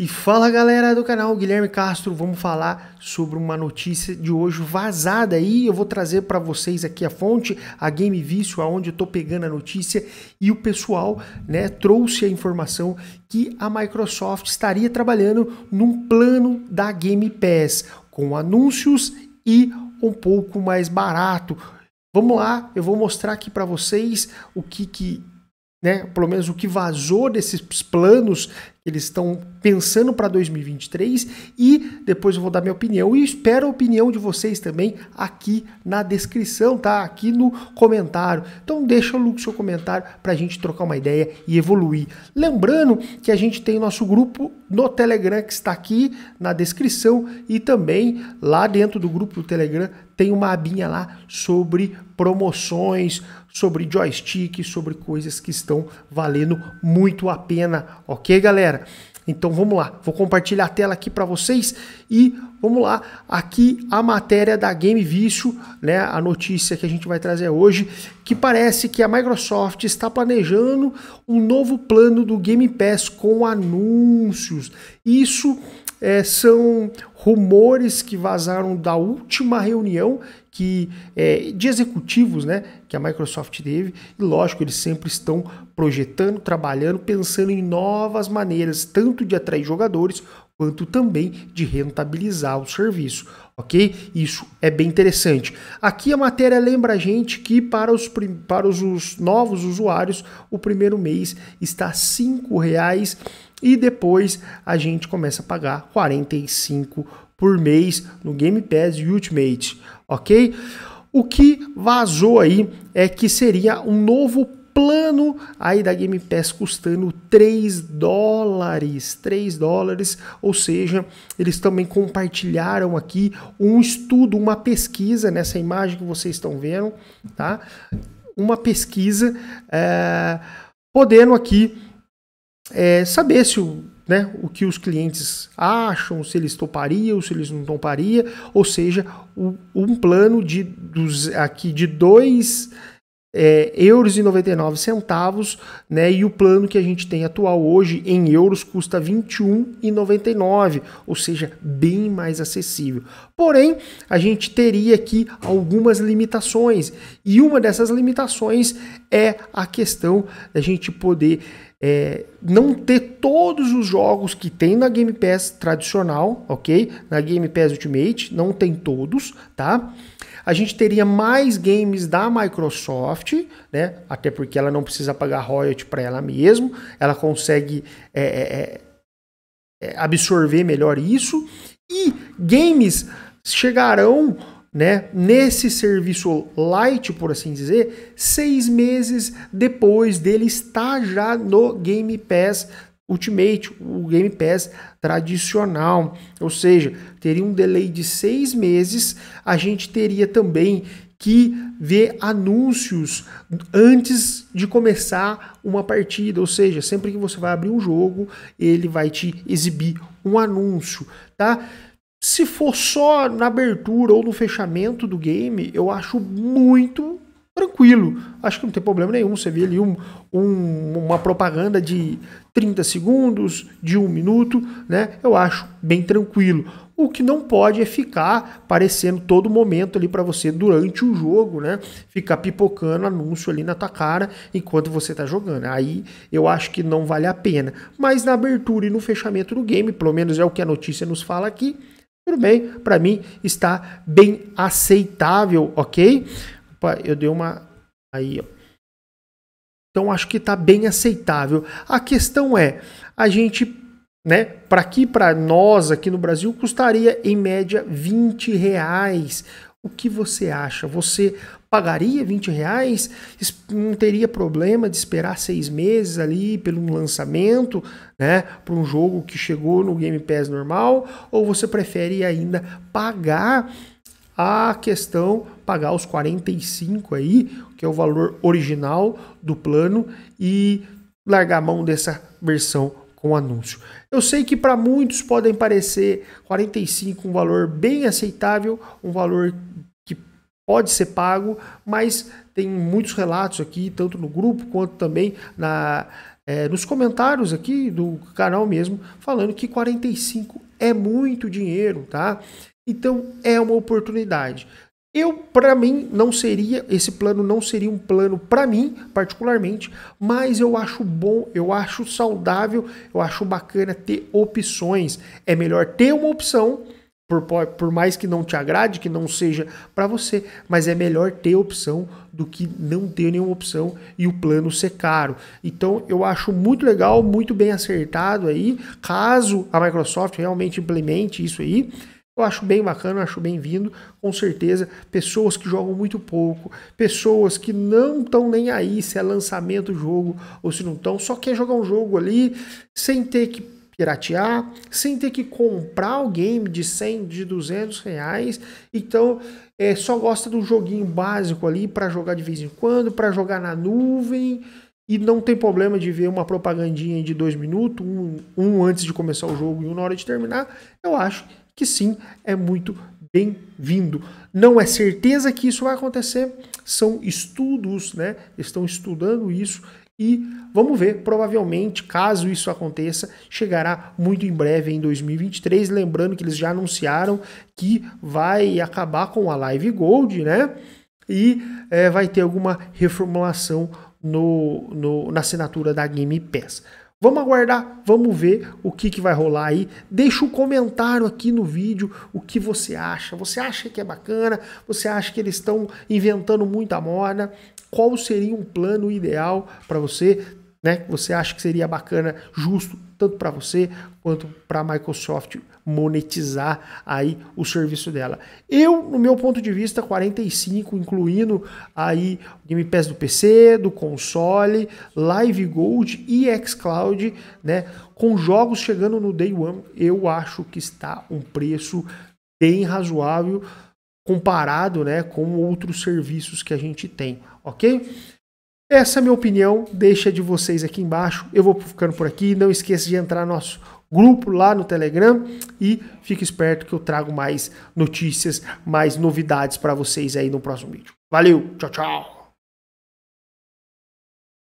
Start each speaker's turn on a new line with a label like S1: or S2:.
S1: E fala galera do canal, Guilherme Castro, vamos falar sobre uma notícia de hoje vazada aí, eu vou trazer para vocês aqui a fonte, a Game Vício, aonde eu tô pegando a notícia e o pessoal, né, trouxe a informação que a Microsoft estaria trabalhando num plano da Game Pass com anúncios e um pouco mais barato. Vamos lá, eu vou mostrar aqui para vocês o que que né? Pelo menos o que vazou desses planos que eles estão pensando para 2023 e depois eu vou dar minha opinião e espero a opinião de vocês também aqui na descrição, tá? Aqui no comentário. Então deixa o seu comentário para a gente trocar uma ideia e evoluir. Lembrando que a gente tem nosso grupo no Telegram que está aqui na descrição e também lá dentro do grupo do Telegram tem uma abinha lá sobre promoções, sobre joystick, sobre coisas que estão valendo muito a pena, ok, galera? Então vamos lá, vou compartilhar a tela aqui para vocês e vamos lá. Aqui a matéria da Game Vício, né? A notícia que a gente vai trazer hoje, que parece que a Microsoft está planejando um novo plano do Game Pass com anúncios. Isso é, são rumores que vazaram da última reunião que é, de executivos né, que a Microsoft teve. E lógico, eles sempre estão projetando, trabalhando, pensando em novas maneiras, tanto de atrair jogadores quanto também de rentabilizar o serviço, ok? Isso é bem interessante. Aqui a matéria lembra a gente que para os, para os novos usuários o primeiro mês está R$ 5,00 e depois a gente começa a pagar 45 por mês no Game Pass Ultimate, ok? O que vazou aí é que seria um novo plano aí da Game Pass custando 3 dólares, 3 dólares, ou seja, eles também compartilharam aqui um estudo, uma pesquisa nessa imagem que vocês estão vendo, tá? Uma pesquisa é, podendo aqui é, saber se o, né, o que os clientes acham, se eles topariam, se eles não topariam, ou seja, um, um plano de dos, aqui de dois é, euros e 99 centavos, né? E o plano que a gente tem atual hoje em euros custa 21,99, ou seja, bem mais acessível. Porém, a gente teria aqui algumas limitações e uma dessas limitações é a questão da gente poder é, não ter todos os jogos que tem na Game Pass tradicional, ok? Na Game Pass Ultimate, não tem todos, tá? A gente teria mais games da Microsoft, né? Até porque ela não precisa pagar royalty para ela mesmo, ela consegue é é, é, é, absorver melhor isso. E games chegarão né? Nesse serviço light, por assim dizer, seis meses depois dele estar já no Game Pass Ultimate, o Game Pass tradicional. Ou seja, teria um delay de seis meses. A gente teria também que ver anúncios antes de começar uma partida, ou seja, sempre que você vai abrir um jogo, ele vai te exibir um anúncio, tá? Se for só na abertura ou no fechamento do game, eu acho muito tranquilo. Acho que não tem problema nenhum. Você vê ali um, um, uma propaganda de 30 segundos, de um minuto, né? Eu acho bem tranquilo. O que não pode é ficar aparecendo todo momento ali para você durante o jogo, né? Ficar pipocando anúncio ali na tua cara enquanto você tá jogando. Aí eu acho que não vale a pena. Mas na abertura e no fechamento do game, pelo menos é o que a notícia nos fala aqui, tudo bem, para mim está bem aceitável, ok? Opa, eu dei uma. Aí, ó. Então acho que está bem aceitável. A questão é, a gente, né, para aqui, para nós aqui no Brasil, custaria em média 20 reais o que você acha? Você pagaria 20 reais? Não teria problema de esperar seis meses ali pelo lançamento, né? Para um jogo que chegou no Game Pass normal? Ou você prefere ainda pagar a questão pagar os 45 aí, que é o valor original do plano, e largar a mão dessa versão com anúncio. Eu sei que para muitos podem parecer 45 um valor bem aceitável, um valor que pode ser pago, mas tem muitos relatos aqui, tanto no grupo quanto também na, é, nos comentários aqui do canal mesmo, falando que 45 é muito dinheiro, tá? Então é uma oportunidade. Eu, para mim, não seria, esse plano não seria um plano para mim, particularmente, mas eu acho bom, eu acho saudável, eu acho bacana ter opções. É melhor ter uma opção, por, por mais que não te agrade, que não seja para você, mas é melhor ter opção do que não ter nenhuma opção e o plano ser caro. Então eu acho muito legal, muito bem acertado aí, caso a Microsoft realmente implemente isso aí eu acho bem bacana, acho bem-vindo, com certeza. Pessoas que jogam muito pouco, pessoas que não estão nem aí se é lançamento do jogo ou se não estão, só quer jogar um jogo ali sem ter que piratear, sem ter que comprar o game de 100, de 200 reais. Então, é, só gosta do joguinho básico ali para jogar de vez em quando, para jogar na nuvem e não tem problema de ver uma propagandinha de dois minutos, um, um, antes de começar o jogo e um na hora de terminar, eu acho que sim é muito bem-vindo. Não é certeza que isso vai acontecer, são estudos, né? Estão estudando isso e vamos ver, provavelmente, caso isso aconteça, chegará muito em breve em 2023, lembrando que eles já anunciaram que vai acabar com a Live Gold, né? E é, vai ter alguma reformulação no, no, na assinatura da Game Pass. Vamos aguardar, vamos ver o que, que vai rolar aí. Deixa um comentário aqui no vídeo o que você acha. Você acha que é bacana? Você acha que eles estão inventando muita moda? Qual seria um plano ideal para você? Né? Você acha que seria bacana, justo tanto para você quanto para a Microsoft monetizar aí o serviço dela. Eu, no meu ponto de vista, 45, incluindo aí o Game Pass do PC, do console, Live Gold e xCloud, né, com jogos chegando no Day One, eu acho que está um preço bem razoável comparado, né, com outros serviços que a gente tem, OK? Essa é a minha opinião, deixa de vocês aqui embaixo. Eu vou ficando por aqui. Não esqueça de entrar no nosso grupo lá no Telegram e fique esperto que eu trago mais notícias, mais novidades para vocês aí no próximo vídeo. Valeu, tchau, tchau.